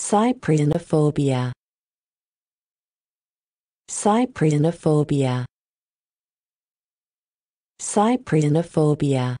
Cyprianophobia Cyprianophobia Cyprianophobia